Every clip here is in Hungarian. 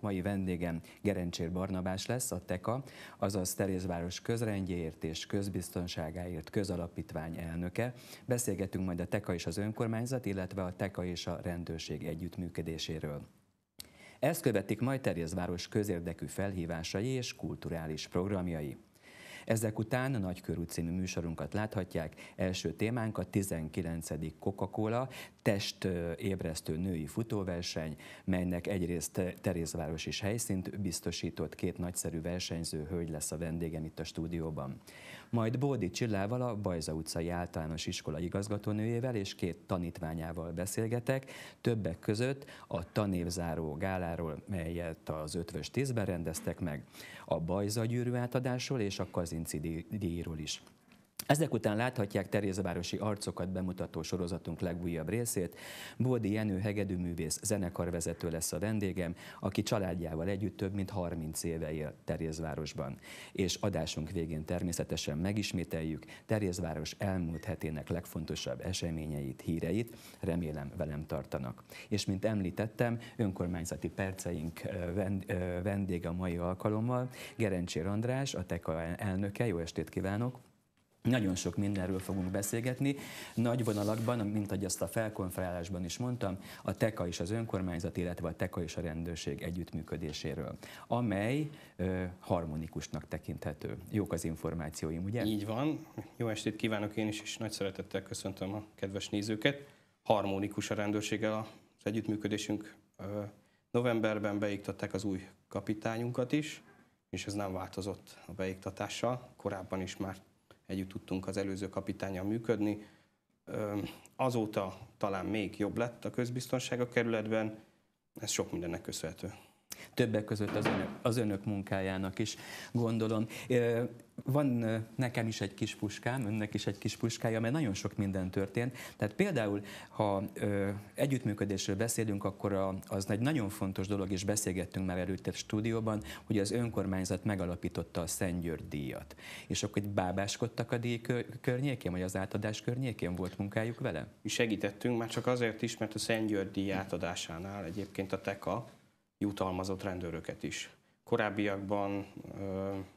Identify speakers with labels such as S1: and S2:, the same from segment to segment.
S1: mai vendégem Gerencsér Barnabás lesz, a TEKA, azaz Terézváros közrendjéért és közbiztonságáért közalapítvány elnöke. Beszélgetünk majd a TEKA és az önkormányzat, illetve a TEKA és a rendőrség együttműködéséről. Ezt követik majd Terézváros közérdekű felhívásai és kulturális programjai. Ezek után a Nagykörű című műsorunkat láthatják, első témánk a 19. Coca-Cola testébresztő női futóverseny, melynek egyrészt Terézváros is helyszínt biztosított két nagyszerű versenyző hölgy lesz a vendégem itt a stúdióban. Majd Bódi Csillával, a Bajza utcai általános iskola igazgatónőjével és két tanítványával beszélgetek, többek között a tanévzáró gáláról, melyet az 5-ös 10-ben rendeztek meg a bajzagyűrű átadásról és a kazinci díjról is. Ezek után láthatják Terézvárosi arcokat bemutató sorozatunk legújabb részét. Bódi Jenő hegedűművész zenekarvezető lesz a vendégem, aki családjával együtt több mint 30 éve él Terézvárosban. És adásunk végén természetesen megismételjük Terézváros elmúlt hetének legfontosabb eseményeit, híreit. Remélem velem tartanak. És mint említettem, önkormányzati perceink vendége a mai alkalommal, Gerencsér András, a TEKA elnöke. Jó estét kívánok! Nagyon sok mindenről fogunk beszélgetni. Nagy vonalakban, mint ahogy azt a felkonferálásban is mondtam, a TEKA és az önkormányzat, illetve a TEKA és a rendőrség együttműködéséről,
S2: amely ö, harmonikusnak tekinthető. Jók az információim, ugye? Így van. Jó estét kívánok én is, és nagy szeretettel köszöntöm a kedves nézőket. Harmonikus a rendőrséggel az együttműködésünk. Ö, novemberben beiktatták az új kapitányunkat is, és ez nem változott a beiktatással. Korábban is már együtt tudtunk az előző kapitányjal működni. Azóta talán még jobb lett a közbiztonság a kerületben, ez sok mindennek köszönhető többek között az önök, az önök munkájának is, gondolom van nekem
S1: is egy kis puskám, önnek is egy kis puskája, mert nagyon sok minden történt. Tehát például, ha ö, együttműködésről beszélünk, akkor a, az egy nagyon fontos dolog, és beszélgettünk már előtte stúdióban, hogy az önkormányzat megalapította a György díjat. És akkor itt bábáskodtak a díj környékén, vagy az átadás környékén volt munkájuk vele?
S2: Segítettünk, már csak azért is, mert a György díj átadásánál egyébként a TEKA jutalmazott rendőröket is. Korábbiakban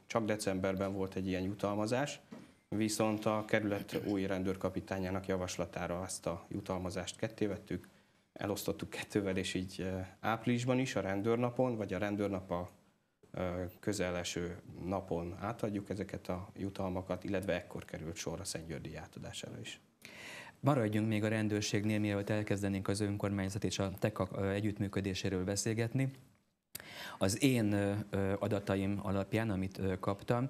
S2: csak decemberben volt egy ilyen jutalmazás, viszont a kerület új rendőrkapitányának javaslatára azt a jutalmazást ketté vettük, elosztottuk kettővel, és így áprilisban is a rendőrnapon, vagy a rendőrnap a közeleső napon átadjuk ezeket a jutalmakat, illetve ekkor került sor a Szentgyörgyi átadására is.
S1: Maradjunk még a rendőrségnél, mielőtt elkezdenénk az önkormányzat és a TEKA együttműködéséről beszélgetni az én adataim alapján, amit kaptam,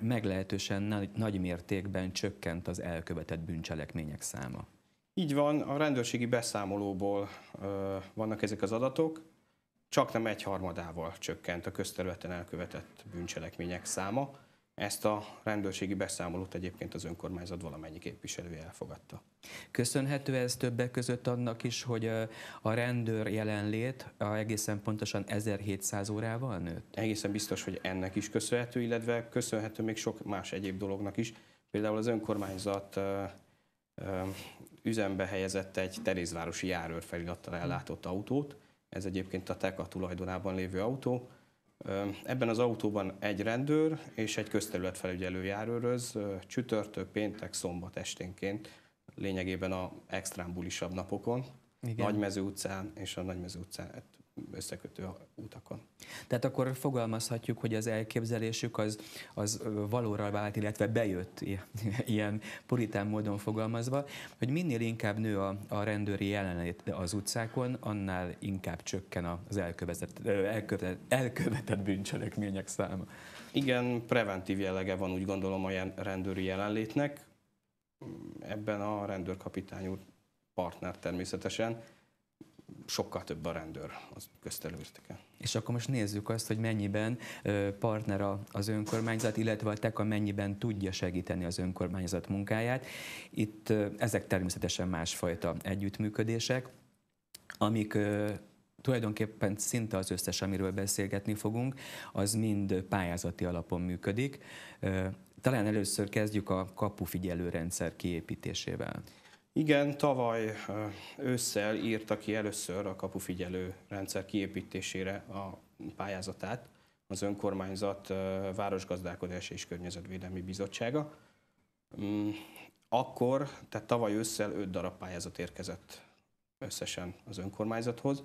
S1: meglehetősen nagy, mértékben csökkent az elkövetett bűncselekmények száma.
S2: Így van, a rendőrségi beszámolóból ö, vannak ezek az adatok, csak nem egyharmadával csökkent a közterületen elkövetett bűncselekmények száma. Ezt a rendőrségi beszámolót egyébként az önkormányzat valamennyi képviselője elfogadta.
S1: Köszönhető ez többek között annak is, hogy a rendőr jelenlét egészen pontosan 1700
S2: órával nőtt? Egészen biztos, hogy ennek is köszönhető, illetve köszönhető még sok más egyéb dolognak is. Például az önkormányzat üzembe helyezett egy Terézvárosi járőr felirattal ellátott autót, ez egyébként a TEKA tulajdonában lévő autó, Ebben az autóban egy rendőr és egy közterületfelügyelő járőröz csütörtök, péntek, szombat esténként, lényegében a extrán bulisabb napokon, Igen. Nagymező utcán és a Nagymező utcán hát összekötő útakon.
S1: Tehát akkor fogalmazhatjuk, hogy az elképzelésük az, az valóra vált, illetve bejött ilyen puritán módon fogalmazva, hogy minél inkább nő a, a rendőri jelenlét az utcákon, annál inkább csökken az elkövetett, elkövetett,
S2: elkövetett bűncselekmények száma. Igen, preventív jellege van úgy gondolom a rendőri jelenlétnek. Ebben a rendőrkapitány úr partner természetesen, sokkal több a rendőr az közterületeken.
S1: És akkor most nézzük azt, hogy mennyiben partner az önkormányzat, illetve a TEKA mennyiben tudja segíteni az önkormányzat munkáját. Itt ezek természetesen másfajta együttműködések, amik tulajdonképpen szinte az összes, amiről beszélgetni fogunk, az mind pályázati alapon működik. Talán először kezdjük a rendszer kiépítésével.
S2: Igen, tavaly ősszel írta ki először a kapufigyelő rendszer kiépítésére a pályázatát az önkormányzat Városgazdálkodási és Környezetvédelmi Bizottsága. Mm, akkor, tehát tavaly ősszel 5 darab pályázat érkezett összesen az önkormányzathoz,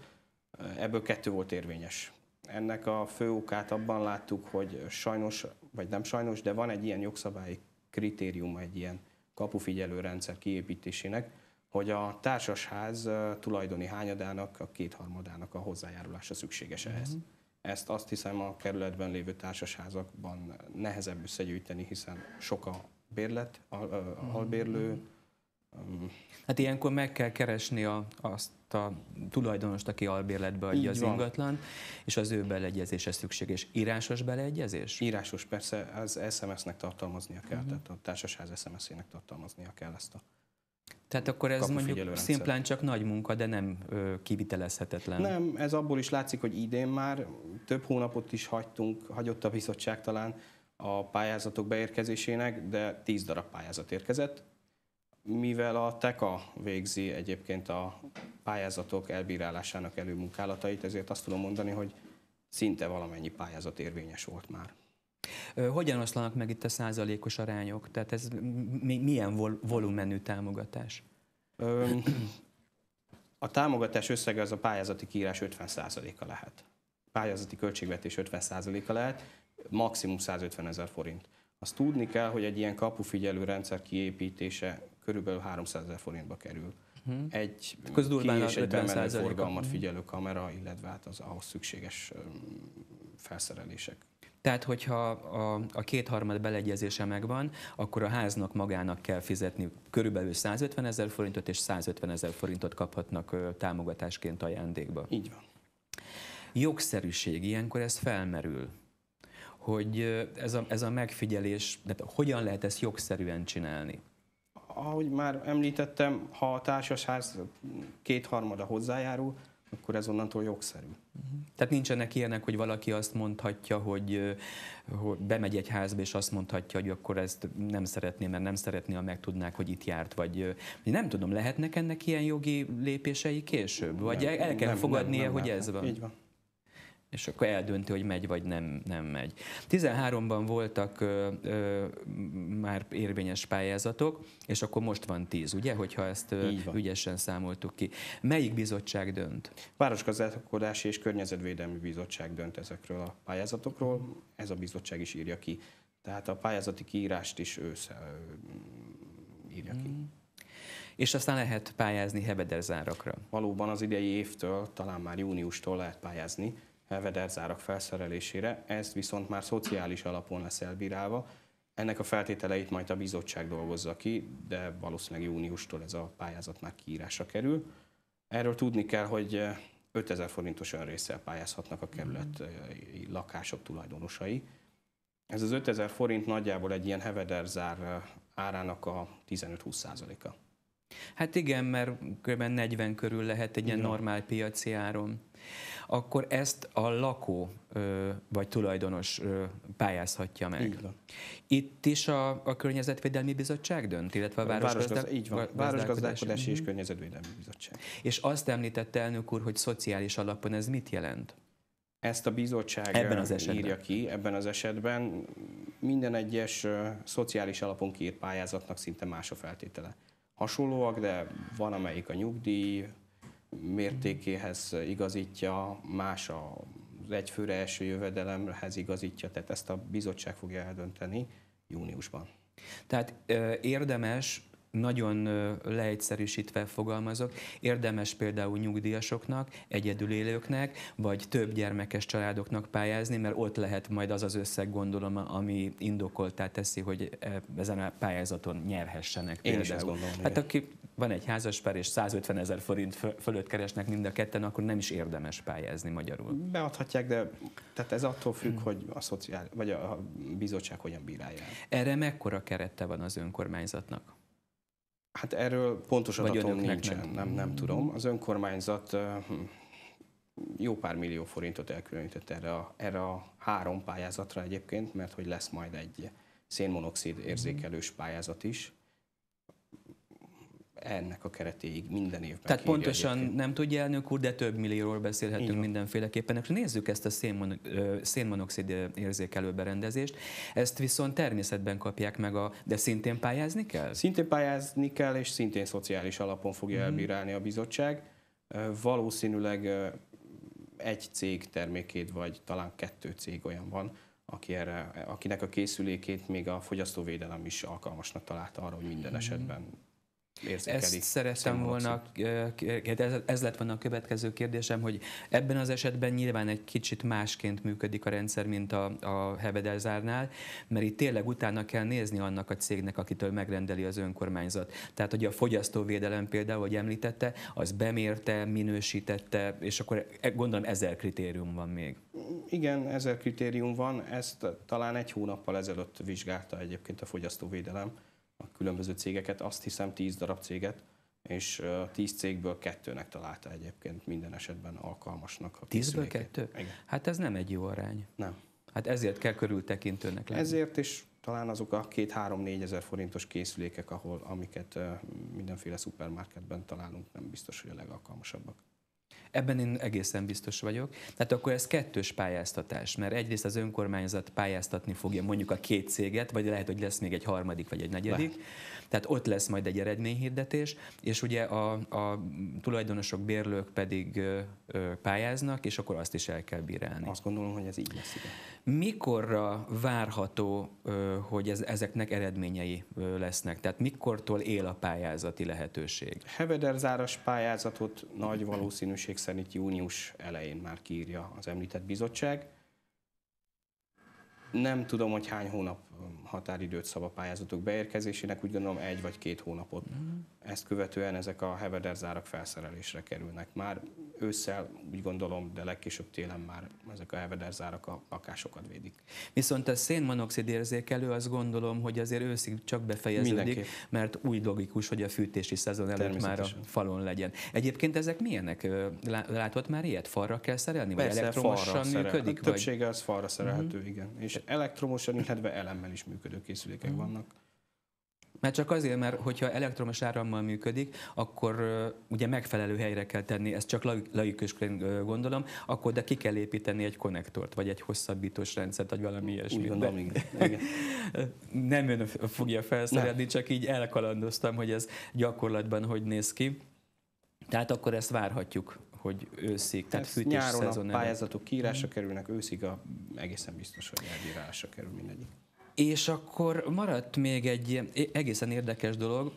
S2: ebből kettő volt érvényes. Ennek a fő okát abban láttuk, hogy sajnos, vagy nem sajnos, de van egy ilyen jogszabályi kritérium, egy ilyen kapufigyelő rendszer kiépítésének, hogy a társasház tulajdoni hányadának, a kétharmadának a hozzájárulása szükséges ehhez. Uh-huh. Ezt azt hiszem a kerületben lévő társasházakban nehezebb összegyűjteni, hiszen sok a bérlet, a, a, a mhm, albérlő, uh-huh mhm.
S1: Hát ilyenkor meg kell keresni a, azt a tulajdonost, aki albérletbe adja az ingatlan, és az ő beleegyezése
S2: szükséges. Írásos beleegyezés? Írásos, persze, az SMS-nek tartalmaznia kell, uh-huh. tehát a társasház SMS-ének tartalmaznia kell ezt a tehát akkor ez mondjuk szimplán
S1: csak nagy munka, de nem ö, kivitelezhetetlen. Nem,
S2: ez abból is látszik, hogy idén már több hónapot is hagytunk, hagyott a bizottság talán a pályázatok beérkezésének, de 10 darab pályázat érkezett, mivel a TEKA végzi egyébként a pályázatok elbírálásának előmunkálatait, ezért azt tudom mondani, hogy szinte valamennyi pályázat érvényes volt már.
S1: Hogyan oszlanak meg itt a százalékos arányok? Tehát ez milyen vol- volumenű támogatás?
S2: A támogatás összege az a pályázati kiírás 50%-a lehet. Pályázati költségvetés 50%-a lehet, maximum 150 ezer forint. Azt tudni kell, hogy egy ilyen kapufigyelő rendszer kiépítése körülbelül 300 ezer forintba kerül. Hmm. Egy hát Közdurván ki és egy forgalmat mhm. figyelő kamera, illetve hát az ahhoz szükséges felszerelések.
S1: Tehát, hogyha a, a kétharmad beleegyezése megvan, akkor a háznak magának kell fizetni körülbelül 150 ezer forintot, és 150 ezer forintot kaphatnak ö, támogatásként ajándékba. Így van. Jogszerűség, ilyenkor ez felmerül, hogy ez a, ez a megfigyelés, de hogyan lehet ezt jogszerűen csinálni?
S2: ahogy már említettem, ha a társasház kétharmada hozzájárul, akkor ez onnantól jogszerű. Mhm. Tehát nincsenek ilyenek, hogy valaki
S1: azt mondhatja, hogy, hogy bemegy egy házba, és azt mondhatja, hogy akkor ezt nem szeretné, mert nem szeretné, ha megtudnák, hogy itt járt, vagy nem tudom, lehetnek ennek ilyen jogi lépései később? Vagy nem, el kell nem, fogadnia, nem, nem, hogy nem, ez van? Így van és akkor eldönti, hogy megy vagy nem, nem megy. 13-ban voltak ö, ö, már érvényes pályázatok, és akkor most van 10, ugye, hogyha ezt ö, ügyesen számoltuk ki.
S2: Melyik bizottság dönt? Városgazdálkodási és Környezetvédelmi Bizottság dönt ezekről a pályázatokról, ez a bizottság is írja ki. Tehát a pályázati kiírást is ő írja ki. Hmm. És aztán lehet pályázni hebederzárakra. Valóban az idei évtől, talán már júniustól lehet pályázni vederzárak felszerelésére, ez viszont már szociális alapon lesz elbírálva. Ennek a feltételeit majd a bizottság dolgozza ki, de valószínűleg júniustól ez a pályázat már kiírásra kerül. Erről tudni kell, hogy 5000 eh, forintos önrészsel pályázhatnak a kerület eh, lakások tulajdonosai. Ez az 5000 forint nagyjából egy ilyen hevederzár eh, árának a 15-20%-a.
S1: Hát igen, mert kb. 40 körül lehet egy ilyen normál piaci áron akkor ezt a lakó vagy tulajdonos pályázhatja meg. Így van. Itt is a, a Környezetvédelmi Bizottság dönt, illetve a Városgazdálkodási így van. Városgazdálkodási és mhm.
S2: Környezetvédelmi Bizottság. És azt említette elnök úr, hogy szociális alapon ez mit jelent? Ezt a bizottság ebben az esetben. írja ki ebben az esetben. Minden egyes szociális alapon kiírt pályázatnak szinte más a feltétele. Hasonlóak, de van amelyik a nyugdíj, mértékéhez igazítja, más az egyfőre első jövedelemhez igazítja, tehát ezt a bizottság fogja eldönteni júniusban.
S1: Tehát érdemes nagyon leegyszerűsítve fogalmazok, érdemes például nyugdíjasoknak, egyedülélőknek, vagy több gyermekes családoknak pályázni, mert ott lehet majd az az összeg, gondolom, ami indokoltá teszi, hogy e, ezen a pályázaton nyerhessenek. Én például. is ezt gondolom. Hát aki van egy házaspár és 150 ezer forint fölött keresnek mind a ketten, akkor nem is érdemes pályázni magyarul.
S2: Beadhatják, de tehát ez attól függ, hmm. hogy a, szociál, vagy a bizottság hogyan bírálja. Erre mekkora
S1: kerette van az önkormányzatnak?
S2: Hát erről pontos Vagy nincsen, nem, nem, nem mm. tudom. Az önkormányzat hm, jó pár millió forintot elkülönített erre a, erre a három pályázatra egyébként, mert hogy lesz majd egy szénmonoxid érzékelős pályázat is, ennek a keretéig minden évben. Tehát pontosan egyébként.
S1: nem tudja elnök úr, de több millióról beszélhetünk mindenféleképpen. És nézzük ezt a szénmonoxid érzékelő berendezést. Ezt viszont természetben kapják meg, a, de szintén
S2: pályázni kell? Szintén pályázni kell, és szintén szociális alapon fogja hmm. elbírálni a bizottság. Valószínűleg egy cég termékét, vagy talán kettő cég olyan van, aki erre, akinek a készülékét még a fogyasztóvédelem is alkalmasnak találta arra, hogy minden mhm. esetben érzékelik. Ezt szerettem volna,
S1: ez, ez lett volna a következő kérdésem, hogy ebben az esetben nyilván egy kicsit másként működik a rendszer, mint a, a Hevedelzárnál, mert itt tényleg utána kell nézni annak a cégnek, akitől megrendeli az önkormányzat. Tehát, hogy a fogyasztóvédelem például, hogy említette, az bemérte, minősítette, és akkor e, gondolom ezer kritérium van még.
S2: Igen, ezer kritérium van, ezt talán egy hónappal ezelőtt vizsgálta egyébként a fogyasztóvédelem a különböző cégeket, azt hiszem 10 darab céget, és 10 cégből kettőnek találta egyébként minden esetben alkalmasnak. A Tízből kettő? Igen. Hát ez nem egy jó arány. Nem. Hát ezért kell
S1: körültekintőnek
S2: lenni. Ezért is talán azok a 2-3-4 ezer forintos készülékek, ahol, amiket mindenféle szupermarketben találunk, nem biztos, hogy a legalkalmasabbak. Ebben én egészen biztos vagyok. Tehát akkor ez kettős pályáztatás,
S1: mert egyrészt az önkormányzat pályáztatni fogja mondjuk a két céget, vagy lehet, hogy lesz még egy harmadik vagy egy negyedik. Lehet. Tehát ott lesz majd egy eredményhirdetés, és ugye a, a tulajdonosok, bérlők pedig ö, pályáznak, és akkor azt is el kell bírálni. Azt gondolom, hogy ez így lesz. Igen. Mikorra várható, ö, hogy ez, ezeknek eredményei
S2: ö, lesznek? Tehát mikortól él a pályázati lehetőség? Hevederzáros pályázatot nagy valószínűség szerint június elején már kiírja az említett bizottság. Nem tudom, hogy hány hónap Um, határidőt szab a pályázatok beérkezésének, úgy gondolom egy vagy két hónapot. Ezt követően ezek a hevederzárak felszerelésre kerülnek. Már ősszel úgy gondolom, de legkésőbb télen már ezek a hevederzárak a lakásokat védik.
S1: Viszont a szénmonoxid érzékelő azt gondolom, hogy azért őszig csak befejeződik, Mindenképp. mert úgy logikus, hogy a fűtési szezon előtt már a falon legyen. Egyébként ezek milyenek? Látott már ilyet? Falra kell szerelni? Persze, vagy elektromosan működik? A többsége
S2: az falra szerelhető, uh-huh. igen. És elektromosan, illetve elem üzemmel is működő készülékek mm. vannak.
S1: Mert csak azért, mert hogyha elektromos árammal működik, akkor uh, ugye megfelelő helyre kell tenni, ezt csak laikusként gondolom, akkor de ki kell építeni egy konnektort, vagy egy hosszabbítós rendszert, vagy valami ilyesmi. Úgy gondolom, igen. Nem ön fogja felszerelni, csak így elkalandoztam, hogy ez gyakorlatban hogy néz ki. Tehát akkor ezt
S2: várhatjuk, hogy őszig, tehát ez fűtés nyáron szezon a pályázatok kiírásra mm. kerülnek, őszig a, egészen biztos, hogy elírásra kerül mindegyik.
S1: És akkor maradt még egy egészen érdekes dolog,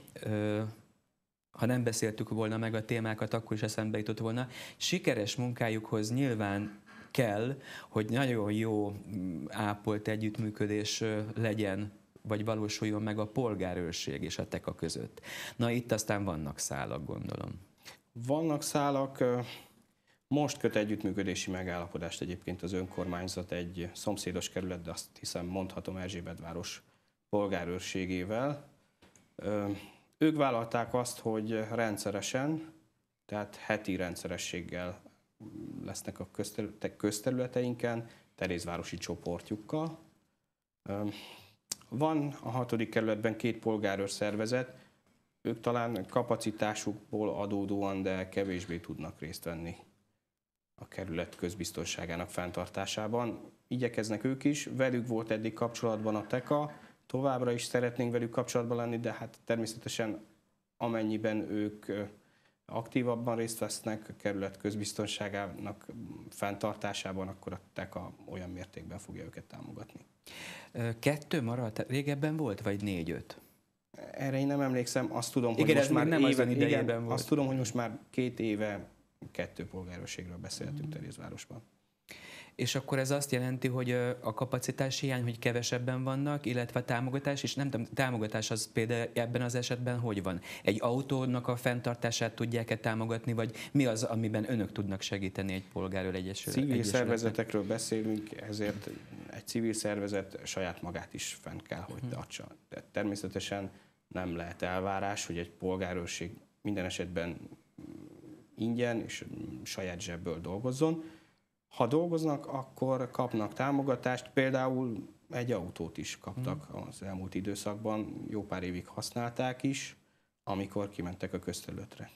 S1: ha nem beszéltük volna meg a témákat, akkor is eszembe jutott volna. Sikeres munkájukhoz nyilván kell, hogy nagyon jó mm, ápolt együttműködés legyen vagy valósuljon meg a
S2: polgárőrség és a teka között. Na itt aztán vannak szálak, gondolom. Vannak szálak, most köt együttműködési megállapodást egyébként az önkormányzat egy szomszédos kerület, de azt hiszem mondhatom Erzsébetváros polgárőrségével. Ők vállalták azt, hogy rendszeresen, tehát heti rendszerességgel lesznek a közterületeinken, Terézvárosi csoportjukkal. Van a hatodik kerületben két polgárőr szervezet, ők talán kapacitásukból adódóan, de kevésbé tudnak részt venni a kerület közbiztonságának fenntartásában. Igyekeznek ők is, velük volt eddig kapcsolatban a TEKA, továbbra is szeretnénk velük kapcsolatban lenni, de hát természetesen amennyiben ők aktívabban részt vesznek a kerület közbiztonságának fenntartásában, akkor a TEKA olyan mértékben fogja őket támogatni. Kettő maradt, régebben volt, vagy négy-öt? Erre én nem emlékszem, azt tudom, hogy igen, most már nem éve, az igen, volt. azt tudom, hogy most már két éve kettő beszélhetünk beszéltünk Terézvárosban. És akkor ez azt jelenti,
S1: hogy a kapacitás hiány, hogy kevesebben vannak, illetve a támogatás, és nem tudom támogatás az például ebben az esetben hogy van? Egy autónak a fenntartását tudják-e támogatni, vagy
S2: mi az, amiben önök tudnak segíteni egy polgárőr egyesületnek? Civil egyesületnek? szervezetekről beszélünk, ezért egy civil szervezet saját magát is fenn kell, hogy mhm. tartsa. Tehát természetesen nem lehet elvárás, hogy egy polgárőrség minden esetben ingyen és saját zsebből dolgozzon. Ha dolgoznak, akkor kapnak támogatást, például egy autót is kaptak hmm. az elmúlt időszakban, jó pár évig használták is, amikor kimentek a közterületre.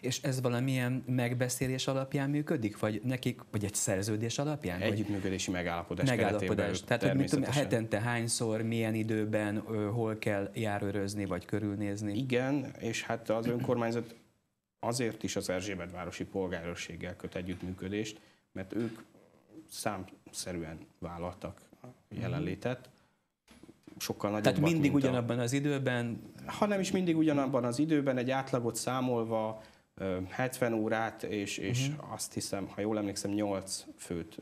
S2: És ez
S1: valamilyen megbeszélés alapján működik, vagy nekik, vagy egy szerződés alapján? Együttműködési
S2: megállapodás. Megállapodás. Tehát, hogy mit tudom,
S1: hetente hányszor, milyen időben, hol kell
S2: járőrözni, vagy körülnézni? Igen, és hát az önkormányzat azért is az Erzsébet városi polgárőrséggel köt együttműködést, mert ők számszerűen vállaltak jelenlétet. Sokkal nagyobb. Tehát mindig ugyanabban a... az időben? Ha nem is mindig ugyanabban az időben, egy átlagot számolva 70 órát, és, és uh-huh. azt hiszem, ha jól emlékszem, 8 főt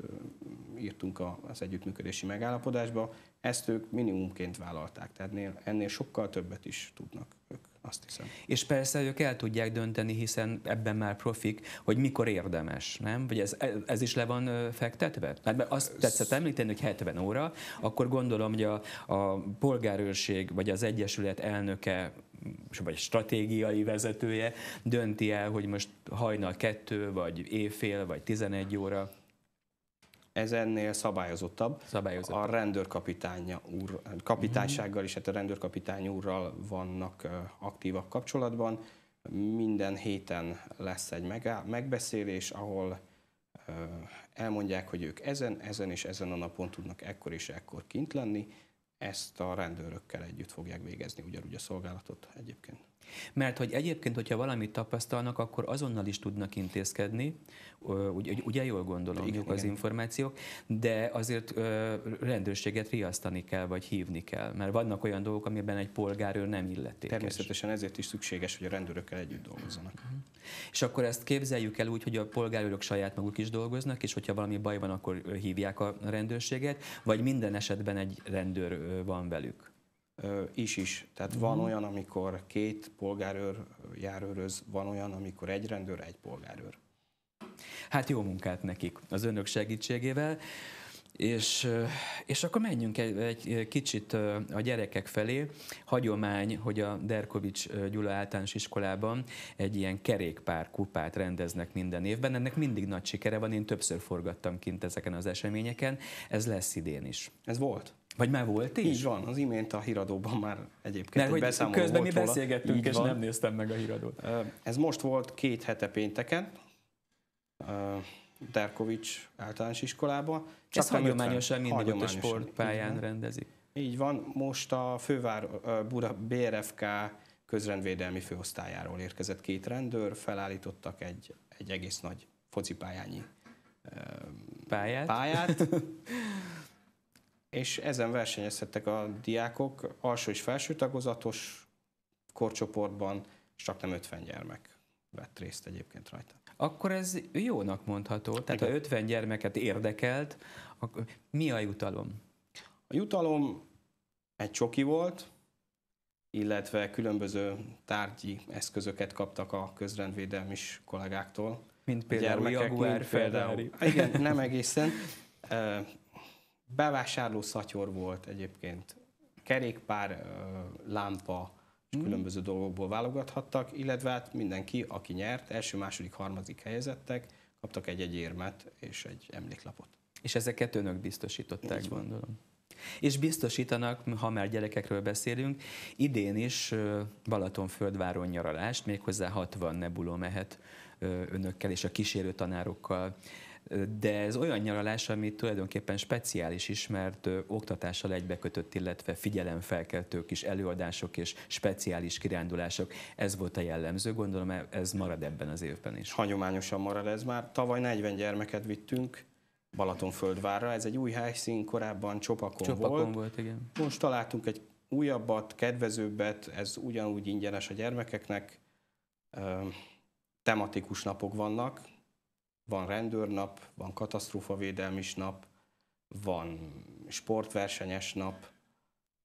S2: írtunk az együttműködési megállapodásba. Ezt ők minimumként vállalták, tehát ennél sokkal többet is tudnak ők azt hiszem.
S1: És persze ők el tudják dönteni, hiszen ebben már profik, hogy mikor érdemes, nem? Vagy ez, ez is le van fektetve? Mert azt tetszett említeni, hogy 70 óra, akkor gondolom, hogy a, a polgárőrség vagy az egyesület elnöke vagy stratégiai vezetője dönti el, hogy most
S2: hajnal kettő, vagy éjfél, vagy 11 óra ez ennél szabályozottabb. Szabályozottabb. A rendőrkapitánya úr, kapitánysággal is, hát a rendőrkapitány úrral vannak aktívak kapcsolatban. Minden héten lesz egy megbeszélés, ahol elmondják, hogy ők ezen, ezen és ezen a napon tudnak ekkor és ekkor kint lenni. Ezt a rendőrökkel együtt fogják végezni ugyanúgy a szolgálatot egyébként.
S1: Mert hogy egyébként, hogyha valamit tapasztalnak, akkor azonnal is tudnak intézkedni, ugye, ugye jól gondolom igen, az igen. információk, de azért rendőrséget riasztani kell, vagy hívni kell, mert vannak olyan dolgok, amiben egy polgárőr nem illetékes. Természetesen ezért is szükséges, hogy a rendőrökkel együtt dolgozzanak. Mhm. És akkor ezt képzeljük el úgy, hogy a polgárőrök saját maguk is dolgoznak, és hogyha valami baj van, akkor hívják a
S2: rendőrséget, vagy minden esetben egy rendőr van velük? is is. Tehát uh-huh. van mhm. olyan, amikor két polgárőr járőröz, van olyan, amikor egy rendőr, egy polgárőr.
S1: Hát jó munkát nekik az önök segítségével. És, és akkor menjünk egy, egy kicsit a gyerekek felé. Hagyomány, hogy a Derkovics Gyula általános iskolában egy ilyen kerékpár kupát rendeznek minden évben. Ennek mindig nagy sikere van, én többször forgattam kint ezeken az eseményeken.
S2: Ez lesz idén is. Ez volt? Vagy már volt is? Így van, az imént a híradóban már egyébként Mert, hogy beszámoló közben volt mi beszélgettünk, Így és van. nem néztem meg a híradót. Ez most volt két hete pénteken, Derkovics általános Iskolában. Csak Ez hagyományosan mindig hagyományosan. a sportpályán Így rendezik. Így van, most a fővár Bura BRFK közrendvédelmi főosztályáról érkezett két rendőr, felállítottak egy, egy egész nagy focipályányi pályát, pályát és ezen versenyezhettek a diákok alsó és felső tagozatos korcsoportban, és csak nem 50 gyermek vett részt egyébként rajta. Akkor ez jónak mondható. Tehát Igen. ha 50 gyermeket érdekelt, akkor mi a jutalom? A jutalom egy csoki volt, illetve különböző tárgyi eszközöket kaptak a közrendvédelmi kollégáktól. Mint például a a Jaguar, mint például, Igen, nem egészen bevásárló szatyor volt egyébként, kerékpár, lámpa, és mhm. különböző dolgokból válogathattak, illetve hát mindenki, aki nyert, első, második, harmadik helyezettek, kaptak egy-egy érmet és egy emléklapot.
S1: És ezeket önök biztosították, Így van. gondolom. És biztosítanak, ha már gyerekekről beszélünk, idén is Balatonföldváron nyaralást, méghozzá 60 nebuló mehet önökkel és a kísérő tanárokkal de ez olyan nyaralás, ami tulajdonképpen speciális is, mert oktatással egybekötött, illetve figyelemfelkeltők is előadások és
S2: speciális kirándulások. Ez volt a jellemző, gondolom e, ez marad ebben az évben is. Hagyományosan marad ez már. Tavaly 40 gyermeket vittünk, Balatonföldvárra. Ez egy új helyszín, korábban Csopakon, Csopakon volt. volt igen. Most találtunk egy újabbat, kedvezőbbet, ez ugyanúgy ingyenes a gyermekeknek. Tematikus napok vannak, van rendőrnap, van katasztrófavédelmis nap, van sportversenyes nap,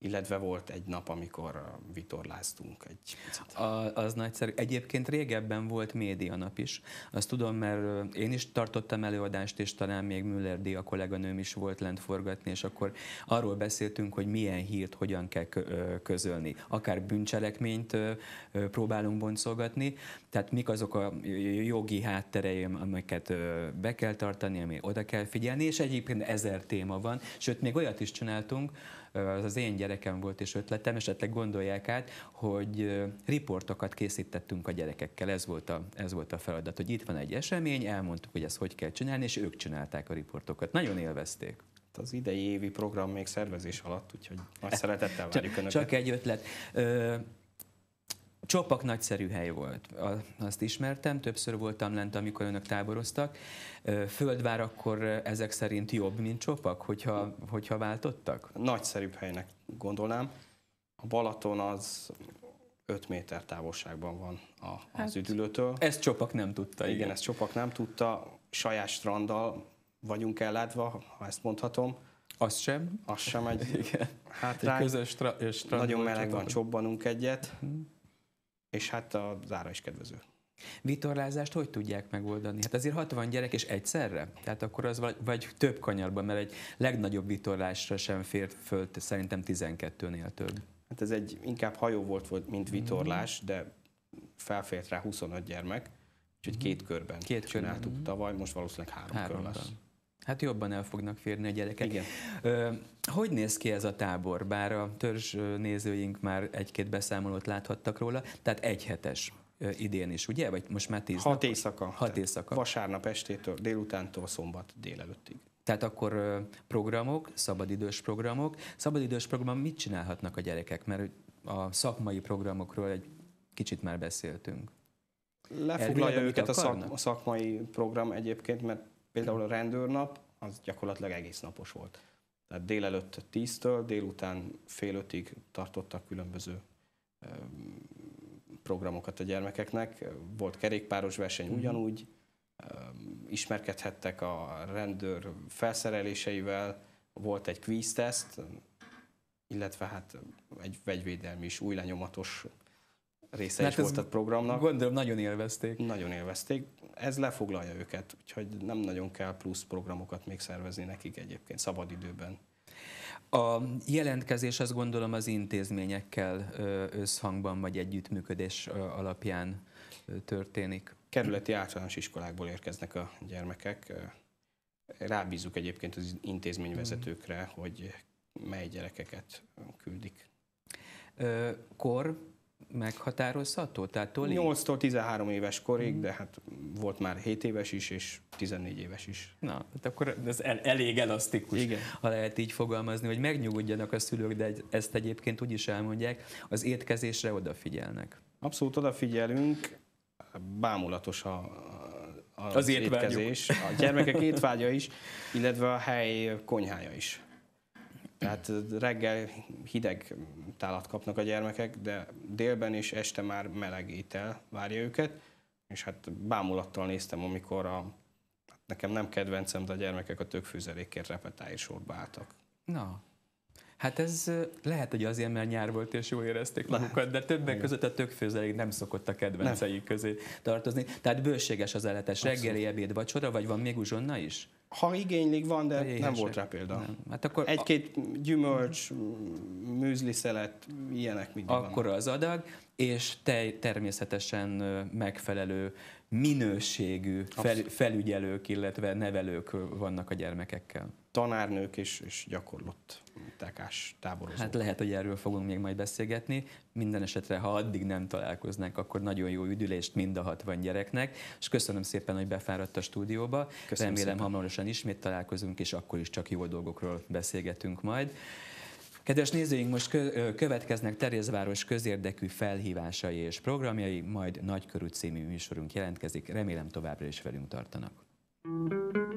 S2: illetve volt egy nap, amikor uh, vitorláztunk egy
S1: A, az nagyszerű. Egyébként régebben volt médianap is. Azt tudom, mert uh, én is tartottam előadást, és talán még Müller D. a kolléganőm is volt lent forgatni, és akkor arról beszéltünk, hogy milyen hírt hogyan kell közölni. Akár bűncselekményt próbálunk boncolgatni, tehát mik azok a jogi háttereim, amiket be kell tartani, ami oda kell figyelni, és egyébként ezer téma van, sőt, még olyat is csináltunk, az az én gyerekem volt és ötletem, esetleg gondolják át, hogy riportokat készítettünk a gyerekekkel, ez volt a, ez volt a feladat, hogy itt van egy esemény, elmondtuk, hogy ezt hogy kell csinálni, és ők csinálták a riportokat. Nagyon élvezték hát az idei évi program még szervezés alatt, úgyhogy nagy szeretettel várjuk Önöket. Csak egy ötlet. Csopak nagyszerű hely volt, azt ismertem, többször voltam lent, amikor önök táboroztak. Földvár akkor ezek szerint jobb, mint Csopak,
S2: hogyha, hogyha váltottak? Nagyszerűbb helynek gondolnám. A Balaton az 5 méter távolságban van a, az hát, üdülőtől. Ezt Csopak nem tudta. Igen, igen, ezt Csopak nem tudta. Saját stranddal vagyunk ellátva, ha ezt mondhatom. Az sem. Az sem egy igen. Hát Egy közös
S1: stra- strand Nagyon meleg van,
S2: csobbanunk egyet. Hmm és hát a zára is kedvező. Vitorlázást hogy tudják
S1: megoldani? Hát azért 60 gyerek és egyszerre? Tehát akkor az vagy, vagy több kanyarban, mert egy legnagyobb
S2: vitorlásra sem
S1: fér föl szerintem 12-nél több. Hát ez
S2: egy inkább hajó volt, mint mhm. vitorlás, de felfért rá 25 gyermek, úgyhogy mhm. két körben két csináltuk körben. Mhm. tavaly, most valószínűleg három, három kör lesz. Van. Hát jobban el fognak férni a gyerekek. Igen.
S1: Ö, hogy néz ki ez a tábor? Bár a törzs nézőink már egy-két beszámolót láthattak róla, tehát egy hetes idén is, ugye? Vagy most már tíz Hat napos? éjszaka. Hat éjszaka. Vasárnap estétől, délutántól szombat délelőttig. Tehát akkor programok, szabadidős programok. Szabadidős program mit csinálhatnak a gyerekek? Mert a szakmai programokról egy kicsit már beszéltünk.
S2: Lefoglalja őket őket szak, a szakmai program egyébként, mert például a rendőrnap az gyakorlatilag egész napos volt. Tehát délelőtt 10-től, délután fél ötig tartottak különböző programokat a gyermekeknek. Volt kerékpáros verseny mhm. ugyanúgy, ismerkedhettek a rendőr felszereléseivel, volt egy kvízteszt, illetve hát egy vegyvédelmi is új lenyomatos része Mert is volt a programnak. Gondolom nagyon élvezték. Nagyon élvezték. Ez lefoglalja őket, úgyhogy nem nagyon kell plusz programokat még szervezni nekik egyébként szabadidőben. A jelentkezés azt gondolom az intézményekkel összhangban vagy együttműködés alapján történik. Kerületi általános iskolákból érkeznek a gyermekek. Rábízunk egyébként az intézményvezetőkre, mhm. hogy mely gyerekeket küldik. Kor, meghatározható? Tehát tól 8-tól 13 éves korig, mm. de hát volt már 7 éves is, és 14 éves is.
S1: Na, hát akkor ez el, elég elasztikus, Igen. ha lehet így fogalmazni, hogy megnyugodjanak a szülők, de ezt egyébként úgy is elmondják, az étkezésre
S2: odafigyelnek. Abszolút odafigyelünk, bámulatos a, a az, az étkezés, a gyermekek étvágya is, illetve a hely konyhája is. Tehát reggel hideg tálat kapnak a gyermekek, de délben és este már meleg étel várja őket, és hát bámulattal néztem, amikor a, hát nekem nem kedvencem, de a gyermekek a tökfőzelékért repetáj sorba álltak.
S1: Na, Hát ez lehet, hogy azért, mert nyár volt és jól érezték magukat, de többek Igen. között a tökfőzelék nem szokott a kedvenceik nem. közé tartozni. Tehát bőséges az eletes reggeli, ebéd, vacsora, vagy van még uzsonna is?
S2: ha igénylik, van, de Éhes, nem volt rá példa. Nem. Hát akkor Egy-két a... gyümölcs, műzli szelet, ilyenek mindig Akkor van.
S1: az adag, és te természetesen megfelelő minőségű fel, felügyelők, illetve nevelők vannak a gyermekekkel. Tanárnők és,
S2: és gyakorlott takás táborozó. Hát lehet,
S1: hogy erről fogunk még majd beszélgetni. Minden esetre, ha addig nem találkoznak, akkor nagyon jó üdülést mind a 60 gyereknek, és köszönöm szépen, hogy befáradt a stúdióba. Köszönöm Remélem szépen. hamarosan ismét találkozunk, és akkor is csak jó dolgokról beszélgetünk majd. Kedves nézőink, most következnek Terézváros közérdekű felhívásai és programjai, majd Nagykörű című műsorunk jelentkezik. Remélem továbbra is velünk tartanak. thank you